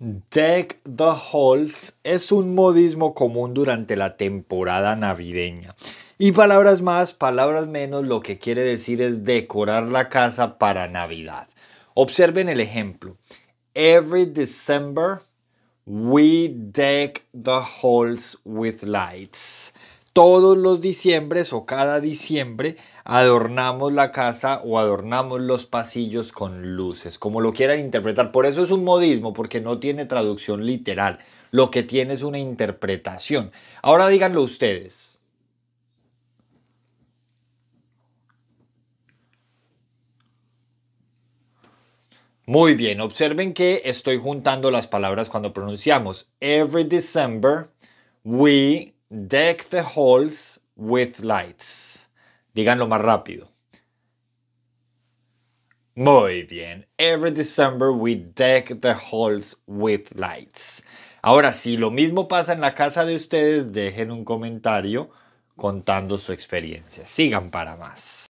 Deck the Halls es un modismo común durante la temporada navideña. Y palabras más, palabras menos, lo que quiere decir es decorar la casa para Navidad. Observen el ejemplo. Every December we deck the halls with lights todos los diciembres o cada diciembre adornamos la casa o adornamos los pasillos con luces, como lo quieran interpretar. Por eso es un modismo, porque no tiene traducción literal. Lo que tiene es una interpretación. Ahora díganlo ustedes. Muy bien, observen que estoy juntando las palabras cuando pronunciamos. Every December we Deck the halls with lights. Díganlo más rápido. Muy bien. Every December we deck the halls with lights. Ahora, si lo mismo pasa en la casa de ustedes, dejen un comentario contando su experiencia. Sigan para más.